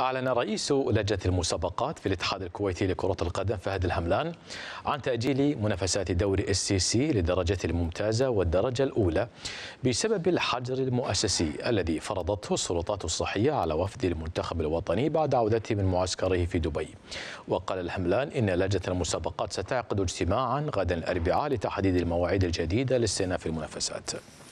أعلن رئيس لجنة المسابقات في الاتحاد الكويتي لكرة القدم فهد الهملان عن تأجيل منافسات دوري اس سي سي للدرجة الممتازة والدرجة الأولى بسبب الحجر المؤسسي الذي فرضته السلطات الصحية على وفد المنتخب الوطني بعد عودته من معسكره في دبي. وقال الهملان إن لجنة المسابقات ستعقد اجتماعا غدا الأربعاء لتحديد المواعيد الجديدة لاستئناف المنافسات.